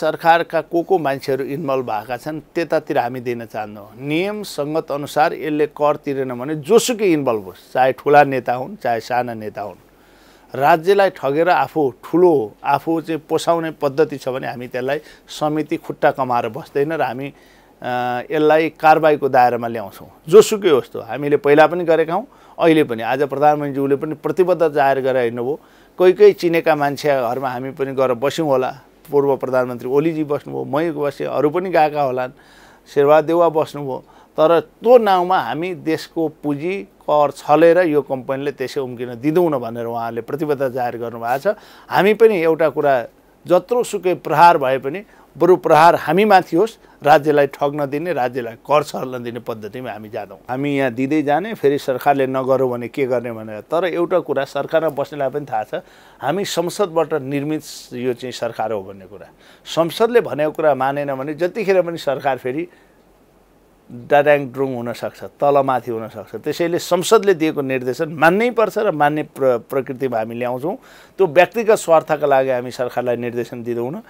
सरकारका को को मान्छेहरू इन्भल्भ भएका छन् त्यतातिर हामी दिन चाहन्नौँ नियम सङ्गत अनुसार यसले कर तिरेन भने जोसुकै इन्भल्भ होस् चाहे ठुला नेता हुन् चाहे साना नेता हुन् राज्यलाई ठगेर आफू ठुलो आफू चाहिँ पोसाउने पद्धति छ भने हामी त्यसलाई समिति खुट्टा कमाएर बस्दैन र हामी यसलाई कारबाहीको दायरामा ल्याउँछौँ जोसुकै होस् त हामीले पहिला पनि गरेका हौँ अहिले पनि आज प्रधानमन्त्रीज्यूले पनि प्रतिबद्धता जाहेर गरेर हिँड्नुभयो कोही कोही चिनेका मान्छेहरूमा हामी पनि गएर बस्यौँ होला पूर्व प्रधानमन्त्री ओलीजी बस्नुभयो मै बसेँ अरू पनि गएका होलान् देवा बस्नुभयो तर त्यो नाउँमा हामी देशको पुँजी कर छलेर यो कम्पनीले त्यसै उम्किन दिँदैनौँ भनेर उहाँले प्रतिबद्धता जाहेर गर्नुभएको छ हामी पनि एउटा कुरा जत्रो सुकै प्रहार भए पनि बरु प्रहार हामीमाथि होस् राज्यलाई ठग्न दिने राज्यलाई कर छर्न दिने पद्धतिमा हामी जाँदौँ हामी यहाँ दिँदै जाने फेरि सरकारले नगरौँ भने के गर्ने भनेर तर एउटा कुरा सरकारमा बस्नेलाई पनि थाहा छ हामी संसदबाट निर्मित यो चाहिँ सरकार हो भन्ने कुरा संसदले भनेको कुरा मानेन भने जतिखेर पनि सरकार फेरि डाडाङ ड्रुङ हुनसक्छ तलमाथि हुनसक्छ त्यसैले संसदले दिएको निर्देशन मान्नै पर्छ र मान्ने प्र प्रकृतिमा हामी ल्याउँछौँ त्यो व्यक्तिगत स्वार्थका लागि हामी सरकारलाई निर्देशन दिँदैनौँ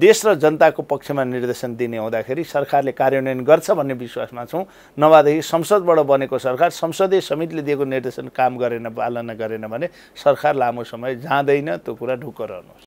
देश र जनताको पक्षमा निर्देशन दिने हुँदाखेरि सरकारले कार्यान्वयन गर्छ भन्ने विश्वासमा छौँ नभएदेखि संसदबाट बनेको सरकार संसदीय समितिले दिएको निर्देशन काम गरेन पालना गरेन भने सरकार लामो समय जाँदैन त्यो कुरा ढुक्क रहनुहोस्